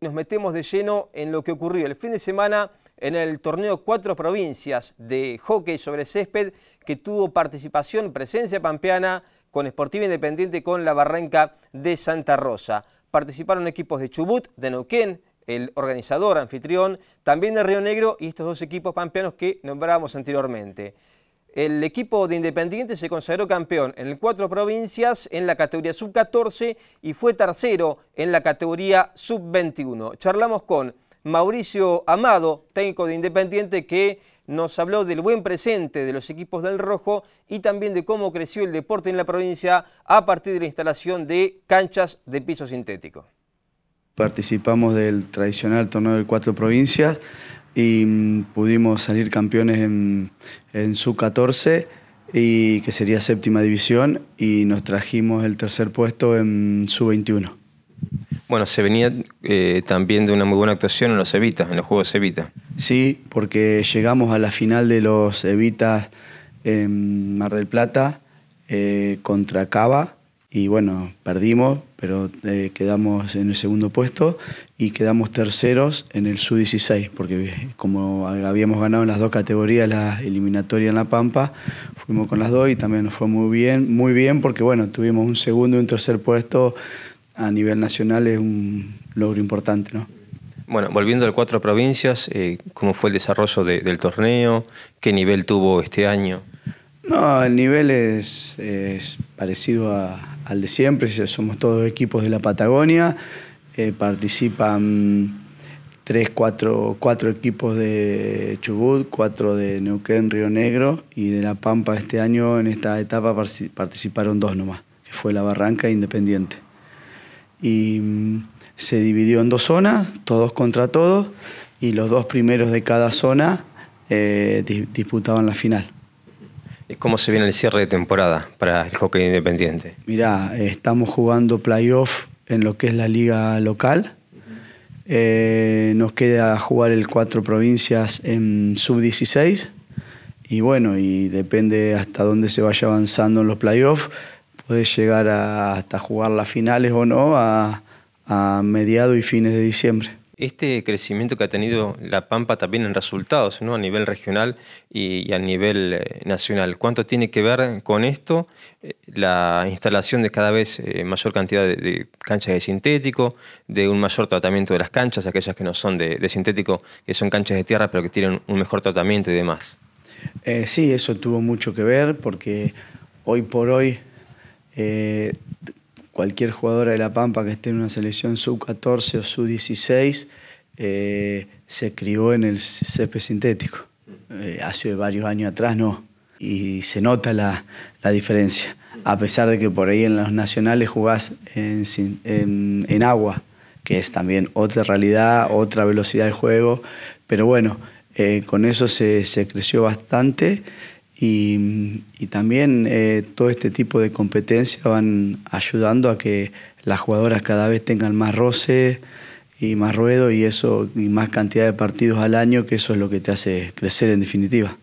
Nos metemos de lleno en lo que ocurrió el fin de semana en el torneo Cuatro Provincias de hockey sobre césped que tuvo participación, presencia pampeana con Sportiva Independiente con la Barranca de Santa Rosa. Participaron equipos de Chubut, de Neuquén, el organizador, anfitrión, también de Río Negro y estos dos equipos pampeanos que nombrábamos anteriormente el equipo de Independiente se consagró campeón en el cuatro provincias en la categoría sub-14 y fue tercero en la categoría sub-21. Charlamos con Mauricio Amado, técnico de Independiente, que nos habló del buen presente de los equipos del Rojo y también de cómo creció el deporte en la provincia a partir de la instalación de canchas de piso sintético. Participamos del tradicional torneo del cuatro provincias, y mm, pudimos salir campeones en, su sub-14 que sería séptima división y nos trajimos el tercer puesto en sub-21. Bueno, se venía eh, también de una muy buena actuación en los Evitas, en los Juegos Evita. Sí, porque llegamos a la final de los Evitas en Mar del Plata eh, contra Cava y bueno, perdimos, pero eh, quedamos en el segundo puesto y quedamos terceros en el sub-16, porque eh, como habíamos ganado en las dos categorías la eliminatoria en La Pampa, fuimos con las dos y también nos fue muy bien, muy bien porque bueno, tuvimos un segundo y un tercer puesto a nivel nacional, es un logro importante. ¿no? Bueno, volviendo al cuatro provincias, eh, ¿cómo fue el desarrollo del torneo? ¿Qué nivel tuvo este año? No, el nivel es parecido a, al de siempre, somos todos equipos de la Patagonia, eh, participan tres, cuatro, cuatro equipos de Chubut, cuatro de Neuquén, Río Negro y de La Pampa este año en esta etapa participaron dos nomás, que fue La Barranca e Independiente. Y mm, se dividió en dos zonas, todos contra todos, y los dos primeros de cada zona eh, disputaban la final. ¿Cómo se viene el cierre de temporada para el hockey independiente? Mirá, estamos jugando playoff en lo que es la liga local. Eh, nos queda jugar el cuatro provincias en sub-16. Y bueno, y depende hasta dónde se vaya avanzando en los playoffs. Puedes llegar hasta jugar las finales o no a, a mediados y fines de diciembre. Este crecimiento que ha tenido la Pampa también en resultados, ¿no? A nivel regional y, a nivel eh, nacional. ¿Cuánto tiene que ver con esto eh, la instalación de cada vez eh, mayor cantidad de, canchas de sintético, de un mayor tratamiento de las canchas, aquellas que no son de, sintético, que son canchas de tierra, pero que tienen un mejor tratamiento y demás? sí, eso tuvo mucho que ver porque hoy por hoy cualquier jugadora de La Pampa que esté en una selección sub-14 o sub-16 eh, se crió en el CP sintético. Eh, hace varios años atrás no. Y se nota la, diferencia. A pesar de que por ahí en los nacionales jugás en, agua, que es también otra realidad, otra velocidad de juego. Pero bueno, eh, con eso se, se creció bastante. Y, y también eh, todo este tipo de competencias van ayudando a que las jugadoras cada vez tengan más roce y más ruedo y eso y más cantidad de partidos al año, que eso es lo que te hace crecer en definitiva.